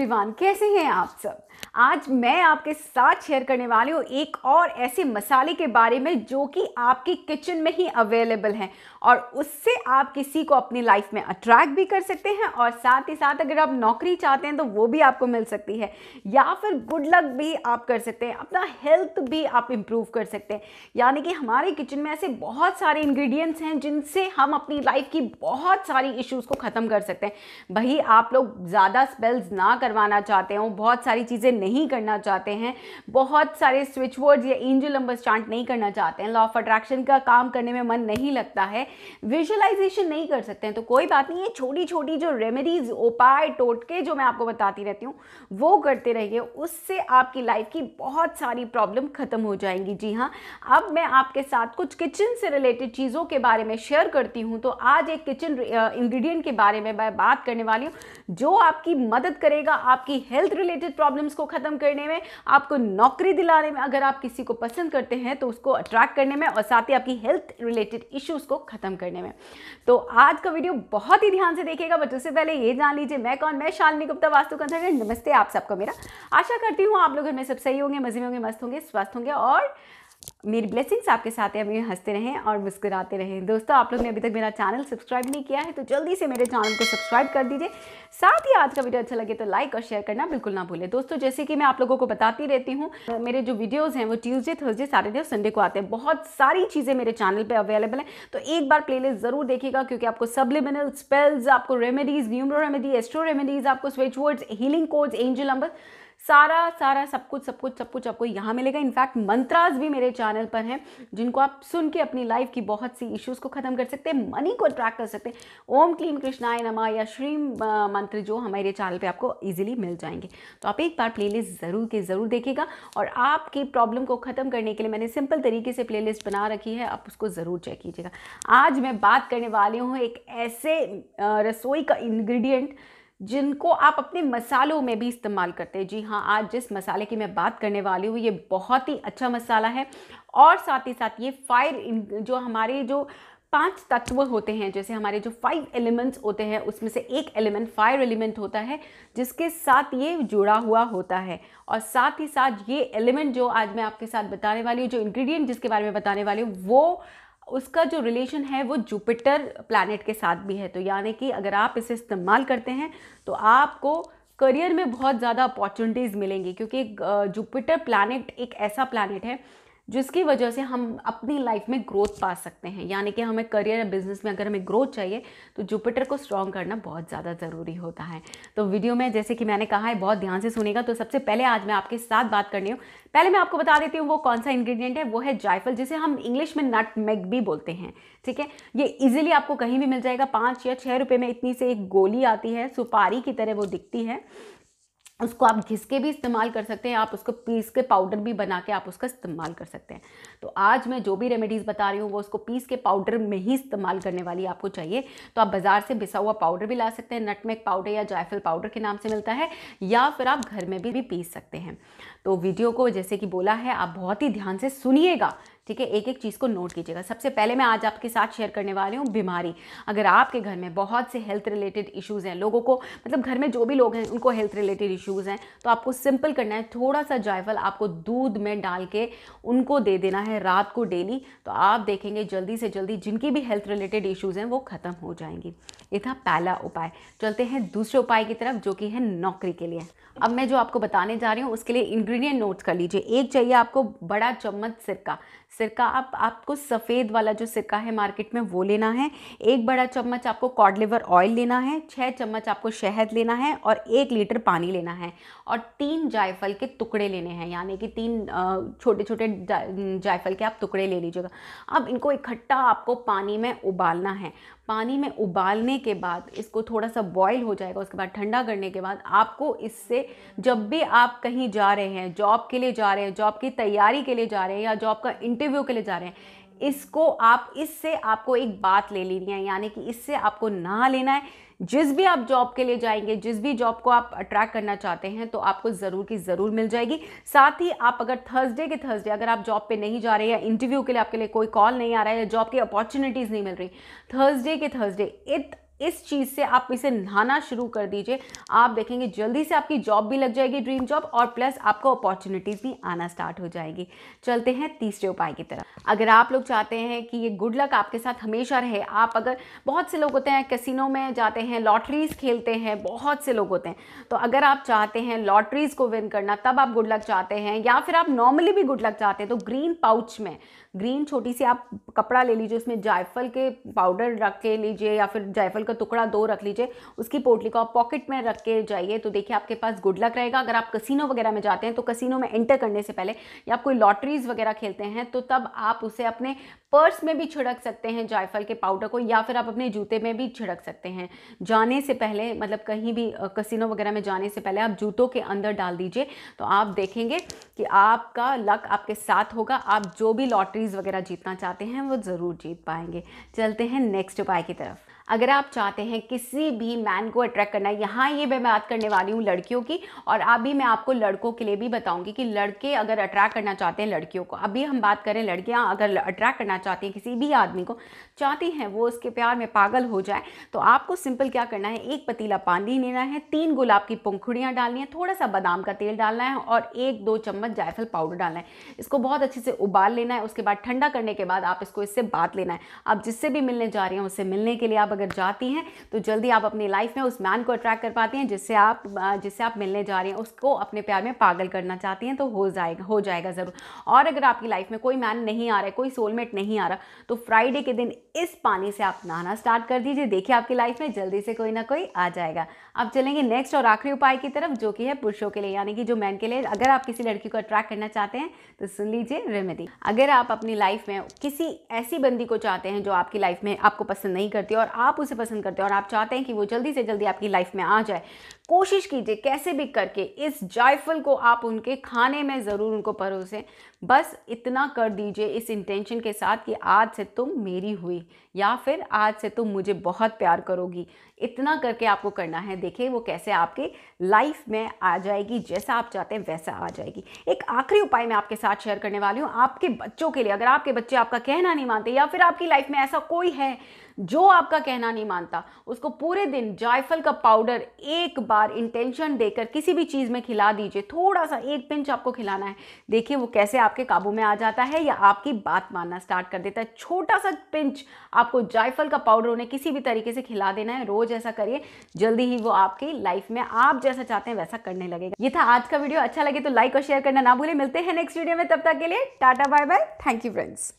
everyone कैसे हैं आप सब आज मैं आपके साथ शेयर करने वाली हूँ एक और ऐसे मसाले के बारे में जो कि आपकी किचन में ही अवेलेबल हैं और उससे आप किसी को अपनी लाइफ में अट्रैक्ट भी कर सकते हैं और साथ ही साथ अगर आप नौकरी चाहते हैं तो वो भी आपको मिल सकती है या फिर गुड लक भी आप कर सकते हैं अपना हेल्थ भी आप इम्प्रूव कर सकते हैं यानी कि हमारे किचन में ऐसे बहुत सारे इन्ग्रीडियंट्स हैं जिनसे हम अपनी लाइफ की बहुत सारी इश्यूज़ को ख़त्म कर सकते हैं भाई आप लोग ज़्यादा स्पेल्स ना करवाना चाहते हो बहुत सारी चीज़ें नहीं करना चाहते हैं बहुत सारे स्विचवर्ड्स या एंजल नंबर चांट नहीं करना चाहते हैं लॉ ऑफ अट्रैक्शन का काम करने में मन नहीं लगता है विजुअलाइजेशन नहीं कर सकते हैं तो कोई बात नहीं ये छोटी छोटी जो रेमेडीज़ उपाय टोटके जो मैं आपको बताती रहती हूँ वो करते रहिए उससे आपकी लाइफ की बहुत सारी प्रॉब्लम ख़त्म हो जाएंगी जी हाँ अब मैं आपके साथ कुछ किचन से रिलेटेड चीज़ों के बारे में शेयर करती हूँ तो आज एक किचन इंग्रेडिएंट के बारे में मैं बात करने वाली हूँ जो आपकी मदद करेगा आपकी हेल्थ रिलेटेड प्रॉब्लम्स को ख़त्म करने में आपको नौकरी दिलाने में अगर आप किसी को पसंद करते हैं तो उसको अट्रैक्ट करने में और साथ ही आपकी हेल्थ रिलेटेड इश्यूज़ को ख़त्म करने में तो आज का वीडियो बहुत ही ध्यान से देखिएगा बट उससे पहले ये जान लीजिए मैं कौन मैं शालिनी गुप्ता वास्तु कंसल्टेंट नमस्ते आप सबको मेरा आशा करती हूँ आप लोग घर में सब सही होंगे मज़े में होंगे मस्त होंगे स्वस्थ होंगे और मेरी ब्लेसिंग्स आपके साथ है अभी हंसते रहें और मुस्कुराते रहें दोस्तों आप लोग ने अभी तक मेरा चैनल सब्सक्राइब नहीं किया है तो जल्दी से मेरे चैनल को सब्सक्राइब कर दीजिए साथ ही आज का वीडियो अच्छा लगे तो लाइक और शेयर करना बिल्कुल ना भूलें दोस्तों जैसे कि मैं आप लोगों को बताती रहती हूँ मेरे जो वीडियोज़ हैं वो ट्यूजडे थर्सडे सैटरडे और संडे को आते हैं बहुत सारी चीज़ें मेरे चैनल पर अवेलेबल हैं तो एक बार प्ले ज़रूर देखेगा क्योंकि आपको सबलिमिनल स्पेल्स आपको remedies numero remedy astro remedies आपको switch words healing codes angel number सारा सारा सब कुछ सब कुछ सब कुछ आपको यहाँ मिलेगा इनफैक्ट मंत्रास भी मेरे चैनल पर हैं जिनको आप सुन के अपनी लाइफ की बहुत सी इश्यूज़ को ख़त्म कर सकते हैं मनी को अट्रैक्ट कर सकते हैं ओम क्लीम कृष्णाय नमा या श्री मंत्र जो हमारे चैनल पर आपको ईजिली मिल जाएंगे तो आप एक बार प्लेलिस्ट ज़रूर के ज़रूर देखिएगा और आपकी प्रॉब्लम को ख़त्म करने के लिए मैंने सिंपल तरीके से प्ले बना रखी है आप उसको ज़रूर चेक कीजिएगा आज मैं बात करने वाली हूँ एक ऐसे रसोई का इन्ग्रीडियंट जिनको आप अपने मसालों में भी इस्तेमाल करते हैं जी हाँ आज जिस मसाले की मैं बात करने वाली हूँ ये बहुत ही अच्छा मसाला है और साथ ही साथ ये फायर जो हमारे जो पांच तत्व होते हैं जैसे हमारे जो फाइव एलिमेंट्स होते हैं उसमें से एक एलिमेंट फायर एलिमेंट होता है जिसके साथ ये जुड़ा हुआ होता है और साथ ही साथ ये एलिमेंट जो आज मैं आपके साथ बताने वाली हूँ जो इंग्रेडिएंट जिसके बारे में बताने वाली हूँ वो उसका जो रिलेशन है वो जुपिटर प्लानट के साथ भी है तो यानी कि अगर आप इसे इस्तेमाल करते हैं तो आपको करियर में बहुत ज़्यादा अपॉर्चुनिटीज़ मिलेंगी क्योंकि जुपिटर प्लानट एक ऐसा प्लानट है जिसकी वजह से हम अपनी लाइफ में ग्रोथ पा सकते हैं यानी कि हमें करियर या बिजनेस में अगर हमें ग्रोथ चाहिए तो जुपिटर को स्ट्रॉन्ग करना बहुत ज़्यादा ज़रूरी होता है तो वीडियो में जैसे कि मैंने कहा है बहुत ध्यान से सुनेगा तो सबसे पहले आज मैं आपके साथ बात करनी हूँ पहले मैं आपको बता देती हूँ वो कौन सा इंग्रेडिएंट है वो है जायफल जिसे हम इंग्लिश में नट मैग भी बोलते हैं ठीक है ये इजिली आपको कहीं भी मिल जाएगा पाँच या छः रुपये में इतनी से एक गोली आती है सुपारी की तरह वो दिखती है उसको आप घिस के भी इस्तेमाल कर सकते हैं आप उसको पीस के पाउडर भी बना के आप उसका इस्तेमाल कर सकते हैं तो आज मैं जो भी रेमेडीज़ बता रही हूँ वो उसको पीस के पाउडर में ही इस्तेमाल करने वाली आपको चाहिए तो आप बाज़ार से बिसा हुआ पाउडर भी ला सकते हैं नटमेक पाउडर या जायफल पाउडर के नाम से मिलता है या फिर आप घर में भी, भी पीस सकते हैं तो वीडियो को जैसे कि बोला है आप बहुत ही ध्यान से सुनिएगा ठीक है एक एक चीज़ को नोट कीजिएगा सबसे पहले मैं आज आपके साथ शेयर करने वाली हूँ बीमारी अगर आपके घर में बहुत से हेल्थ रिलेटेड इशूज़ हैं लोगों को मतलब घर में जो भी लोग हैं उनको हेल्थ रिलेटेड इशूज़ हैं तो आपको सिंपल करना है थोड़ा सा जायफल आपको दूध में डाल के उनको दे देना है रात को डेली तो आप देखेंगे जल्दी से जल्दी जिनकी भी हेल्थ रिलेटेड इशूज़ हैं वो ख़त्म हो जाएंगी ये था पहला उपाय चलते हैं दूसरे उपाय की तरफ जो कि है नौकरी के लिए अब मैं जो आपको बताने जा रही हूँ उसके लिए इंग्रेडिएंट नोट्स कर लीजिए एक चाहिए आपको बड़ा चम्मच सिरका सिरका आप आपको सफ़ेद वाला जो सिरका है मार्केट में वो लेना है एक बड़ा चम्मच आपको कॉड लिवर ऑयल लेना है छः चम्मच आपको शहद लेना है और एक लीटर पानी लेना है और तीन जायफल के टुकड़े लेने हैं यानी कि तीन छोटे छोटे जा, जायफल के आप टुकड़े ले लीजिएगा अब इनको इकट्ठा आपको पानी में उबालना है पानी में उबालने के बाद इसको थोड़ा सा बॉईल हो जाएगा उसके बाद ठंडा करने के बाद आपको इससे जब भी आप कहीं जा रहे हैं जॉब के लिए जा रहे हैं जॉब की तैयारी के लिए जा रहे हैं या जॉब का इंटरव्यू रिव्यू के लिए जा रहे हैं इसको आप इससे आपको एक बात ले लेनी है यानी कि इससे आपको ना लेना है जिस भी आप जॉब के लिए जाएंगे जिस भी जॉब को आप अट्रैक्ट करना चाहते हैं तो आपको ज़रूर की ज़रूर मिल जाएगी साथ ही आप अगर थर्सडे के थर्सडे अगर आप जॉब पे नहीं जा रहे या इंटरव्यू के लिए आपके लिए कोई कॉल नहीं आ रहा है या जॉब की अपॉर्चुनिटीज़ नहीं मिल रही थर्सडे के थर्सडे इत इस चीज़ से आप इसे नहाना शुरू कर दीजिए आप देखेंगे जल्दी से आपकी जॉब भी लग जाएगी ड्रीम जॉब और प्लस आपको अपॉर्चुनिटीज़ भी आना स्टार्ट हो जाएगी चलते हैं तीसरे उपाय की तरफ अगर आप लोग चाहते हैं कि ये गुड लक आपके साथ हमेशा रहे आप अगर बहुत से लोग होते हैं कैसिनो में जाते हैं लॉटरीज खेलते हैं बहुत से लोग होते हैं तो अगर आप चाहते हैं लॉटरीज को विन करना तब आप गुड लक चाहते हैं या फिर आप नॉर्मली भी गुड लक चाहते हैं तो ग्रीन पाउच में ग्रीन छोटी सी आप कपड़ा ले लीजिए उसमें जायफल के पाउडर रख के लीजिए या फिर जायफल का टुकड़ा दो रख लीजिए उसकी पोटली को आप पॉकेट में रख के जाइए तो देखिए आपके पास गुड लक रहेगा अगर आप कसिनो वगैरह में जाते हैं तो कसिनो में एंटर करने से पहले या आप कोई लॉटरीज वगैरह खेलते हैं तो तब आप उसे अपने पर्स में भी छिड़क सकते हैं जायफल के पाउडर को या फिर आप अपने जूते में भी छिड़क सकते हैं जाने से पहले मतलब कहीं भी कसिनो वगैरह में जाने से पहले आप जूतों के अंदर डाल दीजिए तो आप देखेंगे कि आपका लक आपके साथ होगा आप जो भी लॉटरी लॉटरीज़ वगैरह जीतना चाहते हैं वो ज़रूर जीत पाएंगे चलते हैं नेक्स्ट उपाय की तरफ अगर आप चाहते हैं किसी भी मैन को अट्रैक्ट करना यहाँ ये मैं बात करने वाली हूँ लड़कियों की और अभी मैं आपको लड़कों के लिए भी बताऊँगी कि लड़के अगर अट्रैक्ट करना चाहते हैं लड़कियों को अभी हम बात करें लड़कियाँ अगर अट्रैक्ट करना चाहती हैं किसी भी आदमी को चाहती हैं वो उसके प्यार में पागल हो जाए तो आपको सिंपल क्या करना है एक पतीला पानी लेना है तीन गुलाब की पंखुड़ियाँ डालनी है थोड़ा सा बादाम का तेल डालना है और एक दो चम्मच जायफल पाउडर डालना है इसको बहुत अच्छे से उबाल लेना है उसके बाद ठंडा करने के बाद आप इसको इससे बात लेना है आप जिससे भी मिलने जा रहे हैं उससे मिलने के लिए आप अगर जाती हैं तो जल्दी आप अपनी लाइफ में उस मैन को अट्रैक्ट कर पाती हैं जिससे आप जिससे आप मिलने जा रही हैं उसको अपने प्यार में पागल करना चाहती हैं तो हो जाएगा हो जाएगा ज़रूर और अगर आपकी लाइफ में कोई मैन नहीं आ रहा है कोई सोलमेट नहीं आ रहा तो फ्राइडे के दिन इस पानी से आप नहाना स्टार्ट कर दीजिए देखिए आपकी लाइफ में जल्दी से कोई ना कोई आ जाएगा अब चलेंगे नेक्स्ट और आखिरी उपाय की तरफ जो कि है पुरुषों के लिए यानी कि जो मैन के लिए अगर आप किसी लड़की को अट्रैक्ट करना चाहते हैं तो सुन लीजिए रेमेडी अगर आप अपनी लाइफ में किसी ऐसी बंदी को चाहते हैं जो आपकी लाइफ में आपको पसंद नहीं करती और आप उसे पसंद करते हो और आप चाहते हैं कि वो जल्दी से जल्दी आपकी लाइफ में आ जाए कोशिश कीजिए कैसे भी करके इस जायफल को आप उनके खाने में ज़रूर उनको परोसें बस इतना कर दीजिए इस इंटेंशन के साथ कि आज से तुम मेरी हुई या फिर आज से तुम मुझे बहुत प्यार करोगी इतना करके आपको करना है देखिए वो कैसे आपके लाइफ में आ जाएगी जैसा आप चाहते हैं वैसा आ जाएगी एक आखिरी उपाय मैं आपके साथ शेयर करने वाली हूँ आपके बच्चों के लिए अगर आपके बच्चे आपका कहना नहीं मानते या फिर आपकी लाइफ में ऐसा कोई है जो आपका कहना नहीं मानता उसको पूरे दिन जायफल का पाउडर एक बार बार इंटेंशन देकर किसी भी चीज़ में खिला दीजिए थोड़ा सा एक पिंच आपको खिलाना है देखिए वो कैसे आपके काबू में आ जाता है या आपकी बात मानना स्टार्ट कर देता है छोटा सा पिंच आपको जायफल का पाउडर उन्हें किसी भी तरीके से खिला देना है रोज़ ऐसा करिए जल्दी ही वो आपकी लाइफ में आप जैसा चाहते हैं वैसा करने लगेगा ये था आज का वीडियो अच्छा लगे तो लाइक और शेयर करना ना भूलें मिलते हैं नेक्स्ट वीडियो में तब तक के लिए tata bye bye thank you friends